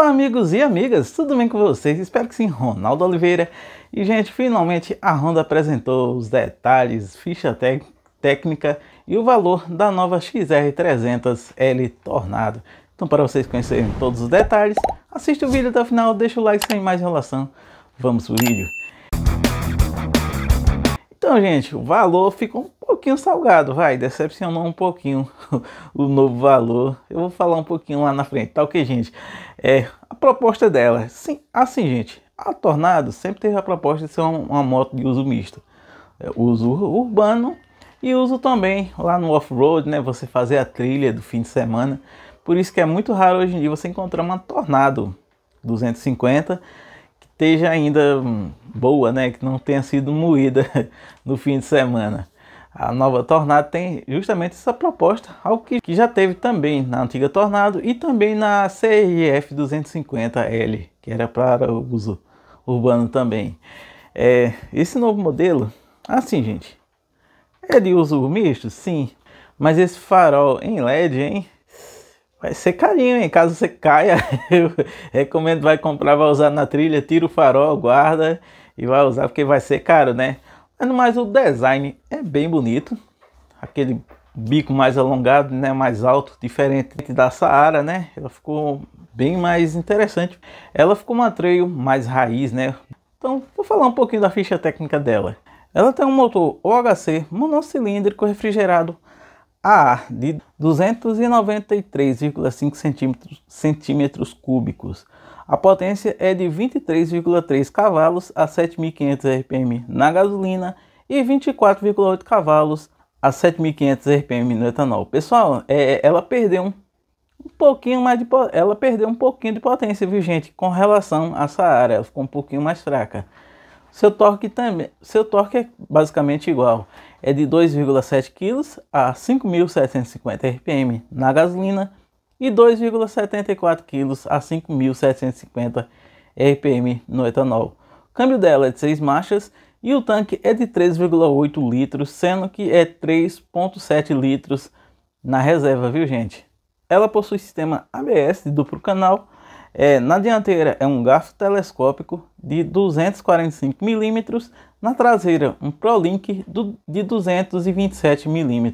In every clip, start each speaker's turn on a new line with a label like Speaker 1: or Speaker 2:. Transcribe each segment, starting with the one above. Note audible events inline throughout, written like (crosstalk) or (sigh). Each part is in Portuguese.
Speaker 1: Olá, amigos e amigas, tudo bem com vocês? Espero que sim, Ronaldo Oliveira. E, gente, finalmente a Honda apresentou os detalhes, ficha técnica e o valor da nova XR300L Tornado. Então, para vocês conhecerem todos os detalhes, assista o vídeo até o final, deixa o like sem mais enrolação. Vamos pro vídeo. Então, gente, o valor ficou um pouquinho salgado, vai, decepcionou um pouquinho (laughs) o novo valor. Eu vou falar um pouquinho lá na frente, tá ok, gente? É, a proposta dela, sim, assim, gente, a Tornado sempre teve a proposta de ser uma, uma moto de uso misto. É, uso urbano e uso também lá no off-road, né, você fazer a trilha do fim de semana. Por isso que é muito raro hoje em dia você encontrar uma Tornado 250 esteja ainda boa, né? Que não tenha sido moída (laughs) no fim de semana. A nova Tornado tem justamente essa proposta, algo que, que já teve também na antiga Tornado e também na CRF 250L, que era para uso urbano também. É, esse novo modelo, assim, gente, é de uso misto? Sim, mas esse farol em LED, hein? Vai ser carinho, hein? Caso você caia, (laughs) eu recomendo, vai comprar, vai usar na trilha, tira o farol, guarda e vai usar, porque vai ser caro, né? Mas o design é bem bonito. Aquele bico mais alongado, né? Mais alto, diferente da Saara, né? Ela ficou bem mais interessante. Ela ficou uma trail mais raiz, né? Então, vou falar um pouquinho da ficha técnica dela. Ela tem um motor OHC monocilíndrico refrigerado a de 293,5 centímetros, centímetros cúbicos. A potência é de 23,3 cavalos a 7.500 RPM na gasolina e 24,8 cavalos a 7.500 RPM no etanol. Pessoal, é, é ela perdeu um, um pouquinho mais de ela perdeu um pouquinho de potência, vigente com relação à Saara, ela ficou um pouquinho mais fraca. Seu torque também, seu torque é basicamente igual, é de 2,7 kg a 5.750 rpm na gasolina e 2,74 kg a 5.750 rpm no etanol. O câmbio dela é de 6 marchas e o tanque é de 3,8 litros, sendo que é 3,7 litros na reserva, viu gente? Ela possui sistema ABS de duplo canal é, na dianteira é um garfo telescópico de 245 mm, na traseira um ProLink do, de 227 mm.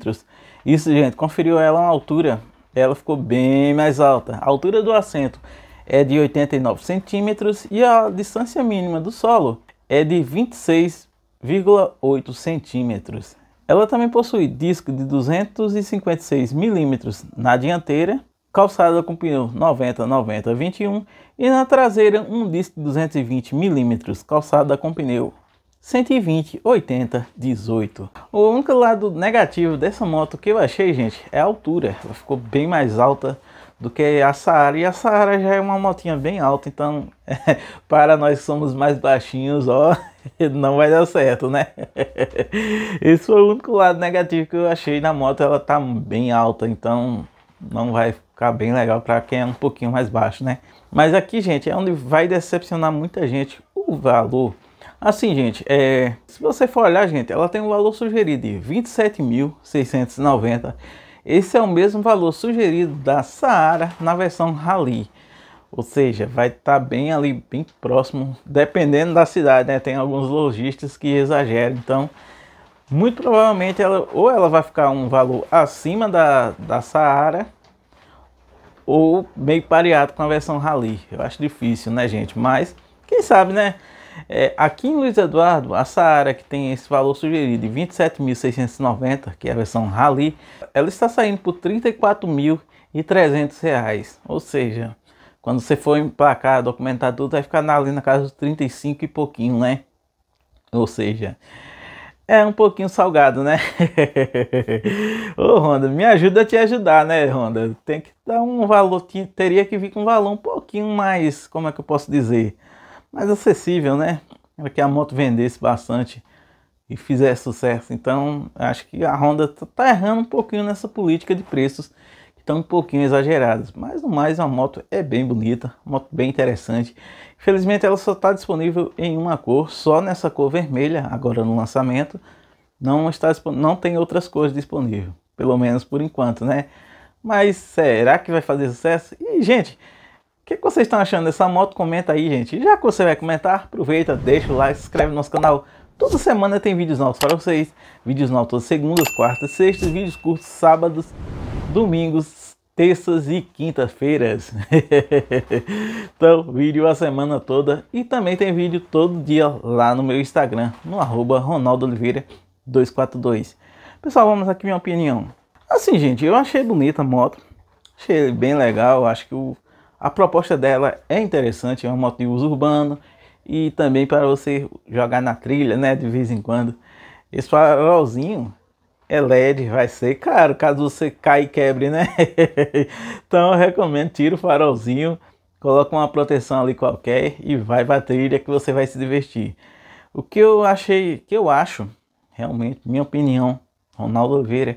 Speaker 1: Isso, gente, conferiu ela uma altura, ela ficou bem mais alta. A altura do assento é de 89 centímetros e a distância mínima do solo é de 26,8 centímetros. Ela também possui disco de 256 milímetros na dianteira calçada com pneu 90 90 21 e na traseira um disco 220 mm calçada com pneu 120 80 18. O único lado negativo dessa moto que eu achei, gente, é a altura. Ela ficou bem mais alta do que a Saara. E a Saara já é uma motinha bem alta, então é, (laughs) para nós que somos mais baixinhos, ó, (laughs) não vai dar certo, né? (laughs) Esse foi o único lado negativo que eu achei na moto. Ela tá bem alta, então não vai ficar bem legal para quem é um pouquinho mais baixo, né? Mas aqui, gente, é onde vai decepcionar muita gente o valor. Assim, gente, é, se você for olhar, gente, ela tem um valor sugerido de 27.690. Esse é o mesmo valor sugerido da Saara na versão Rally. Ou seja, vai estar tá bem ali, bem próximo, dependendo da cidade, né? Tem alguns lojistas que exageram, então muito provavelmente ela ou ela vai ficar um valor acima da, da Saara ou meio pareado com a versão Rally. Eu acho difícil, né, gente? Mas, quem sabe, né? É, aqui em Luiz Eduardo, a Saara, que tem esse valor sugerido de 27.690, que é a versão Rally, ela está saindo por R$ 34.300. Ou seja, quando você for emplacar, documentar tudo, vai ficar ali na casa dos 35 e pouquinho, né? Ou seja, é um pouquinho salgado, né? (laughs) Ô, Ronda, me ajuda a te ajudar, né, Ronda? Tem que dar um valor, que teria que vir com um valor um pouquinho mais, como é que eu posso dizer? Mais acessível, né? Para que a moto vendesse bastante e fizesse sucesso. Então, acho que a Honda tá, tá errando um pouquinho nessa política de preços tão tá um pouquinho exageradas, mas no mais a moto é bem bonita, moto bem interessante. Infelizmente ela só está disponível em uma cor, só nessa cor vermelha agora no lançamento. Não está não tem outras cores disponível, pelo menos por enquanto, né? Mas será que vai fazer sucesso? E gente, o que, é que vocês estão achando dessa moto? Comenta aí, gente. Já que você vai comentar, aproveita, deixa o like, se inscreve no nosso canal. Toda semana tem vídeos novos para vocês. Vídeos novos todas segundas, quartas, sextas, vídeos curtos, sábados domingos, terças e quintas-feiras. (laughs) então, vídeo a semana toda e também tem vídeo todo dia lá no meu Instagram, no arroba 242. Pessoal, vamos aqui minha opinião. Assim, gente, eu achei bonita a moto, achei bem legal, acho que o, a proposta dela é interessante, é uma moto de uso urbano e também para você jogar na trilha, né, de vez em quando. Esse farolzinho é LED, vai ser caro caso você caia e quebre, né? (laughs) então eu recomendo, tira o farolzinho, coloca uma proteção ali qualquer e vai pra trilha que você vai se divertir. O que eu achei, que eu acho, realmente, minha opinião, Ronaldo Oliveira,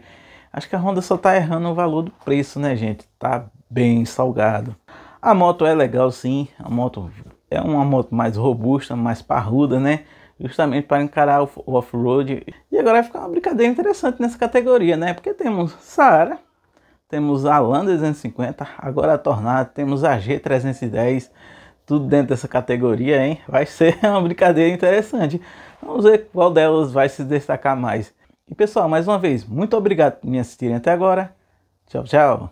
Speaker 1: acho que a Honda só tá errando o valor do preço, né, gente? Tá bem salgado. A moto é legal sim, a moto é uma moto mais robusta, mais parruda, né? justamente para encarar o off-road. E agora vai ficar uma brincadeira interessante nessa categoria, né? Porque temos Saara, temos a Land 250, agora a Tornado, temos a G310, tudo dentro dessa categoria, hein? Vai ser (laughs) uma brincadeira interessante. Vamos ver qual delas vai se destacar mais. E pessoal, mais uma vez, muito obrigado por me assistirem até agora. Tchau, tchau.